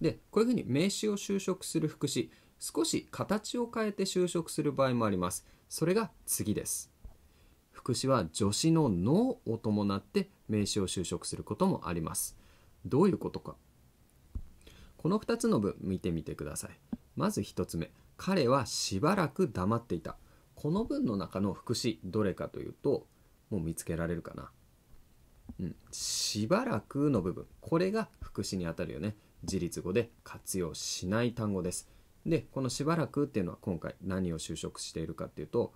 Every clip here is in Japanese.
でこういうふうに名詞を修飾する副詞少し形を変えて修飾する場合もありますそれが次です副詞は助詞の「の」を伴って名詞を修飾することもありますどういうことかこの2つの文見てみてくださいまず1つ目彼はしばらく黙っていたこの文の中の副詞どれかというともう見つけられるかなうん、しばらくの部分これが副詞にあたるよね自立語で活用しない単語ですでこのしばらくっていうのは今回何を就職しているかっていうと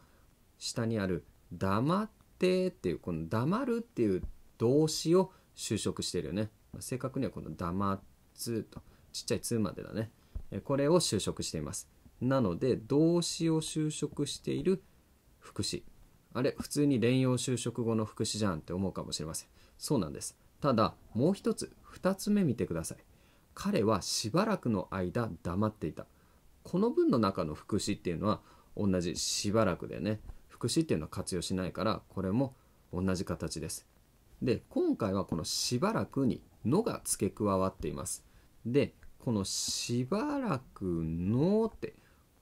下にある黙ってっていうこの黙るっていう動詞を就職しているよね、ま正確にはこの黙つとちっちゃいつまでだねこれを就職していますなので動詞を就職している副詞あれ普通に連用就職後の副詞じゃんって思うかもしれませんそうなんですただもう一つ2つ目見てください彼はしばらくの間黙っていたこの文の中の副詞っていうのは同じしばらくでね副詞っていうのは活用しないからこれも同じ形ですで今回はこのしばらくに「の」が付け加わっていますでこの「しばらくの」って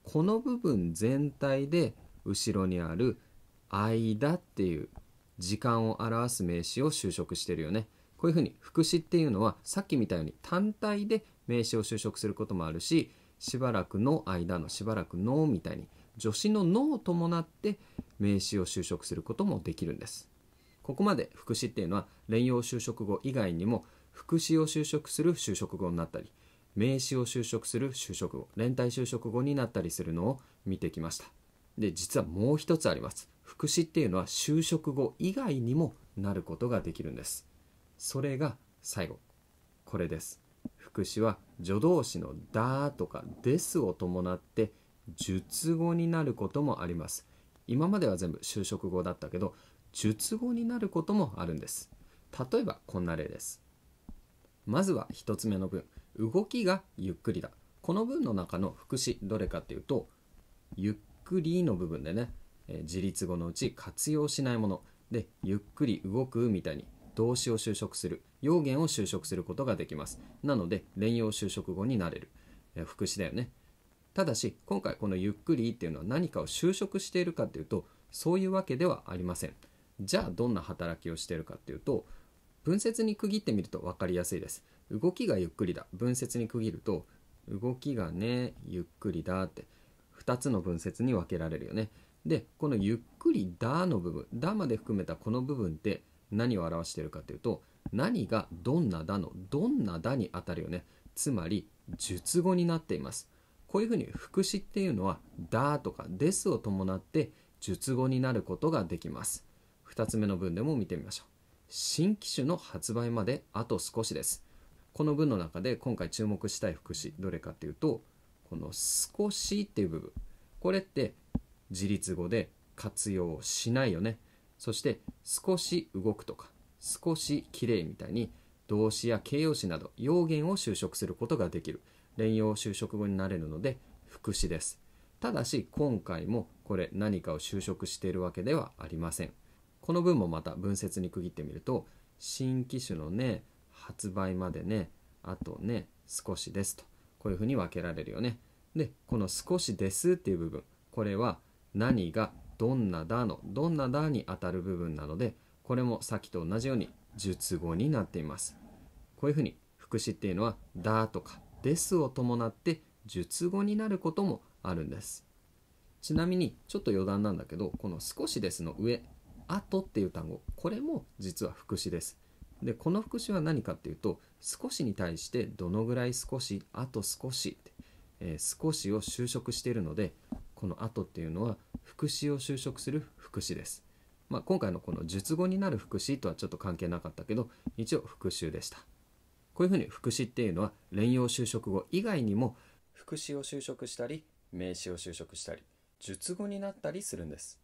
この部分全体で後ろにある「間っていう時間を表す名詞を修飾してるよね。こういうふうに副詞っていうのはさっき見たように単体で名詞を修飾することもあるししばらくの間のしばらくのみたいに助詞の「の」を伴って名詞を修飾することもできるんです。ここまで副詞っていうのは連用修飾語以外にも副詞を修飾する修飾語になったり名詞を修飾する修飾語連帯修飾語になったりするのを見てきました。で実はもう一つあります。福祉っていうのは就職後以外にもなることができるんですそれが最後これです副詞は助動詞の「だ」とか「です」を伴って術語になることもあります今までは全部就職後だったけど術語になることもあるんです例えばこんな例ですまずは1つ目の文動きがゆっくりだこの文の中の副詞どれかっていうとゆっくりの部分でね自立語のうち活用しないものでゆっくり動くみたいに動詞を就職する用言を就職することができますなので連用就職語になれる、副詞だよねただし今回この「ゆっくり」っていうのは何かを就職しているかっていうとそういうわけではありませんじゃあどんな働きをしているかっていうと文節に区切ってみると分かりやすいです動きがゆっくりだ文節に区切ると動きがねゆっくりだって2つの文節に分けられるよねでこのゆっくり「だ」の部分「だ」まで含めたこの部分って何を表しているかというと何がどんなだのどんなだにあたるよねつまり述語になっていますこういうふうに副詞っていうのは「だ」とか「です」を伴って述語になることができます2つ目の文でも見てみましょう新機種の発売まであと少しですこの文の中で今回注目したい副詞どれかっていうとこの「少し」っていう部分これって自立語で活用しないよねそして少し動くとか少しきれいみたいに動詞や形容詞など用言を修飾することができる連用修飾語になれるので副詞ですただし今回もこれ何かを修飾しているわけではありませんこの文もまた文節に区切ってみると新機種のね発売までねあとね少しですとこういうふうに分けられるよねでこの少しですっていう部分これは何がどんなだのどんなだにあたる部分なのでこれもさっきと同じように述語になっていますこういうふうに副詞っていうのはだとかですを伴って述語になることもあるんですちなみにちょっと余談なんだけどこの「少しです」の上「あと」っていう単語これも実は副詞ですでこの副詞は何かっていうと「少し」に対して「どのぐらい少し」「あと少し」って、えー、少し」を修飾しているので「この後っていうのは副詞を修飾する副詞です。まあ、今回のこの述語になる副詞とはちょっと関係なかったけど一応復習でした。こういうふうに副詞っていうのは連用修飾語以外にも副詞を修飾したり名詞を修飾したり述語になったりするんです。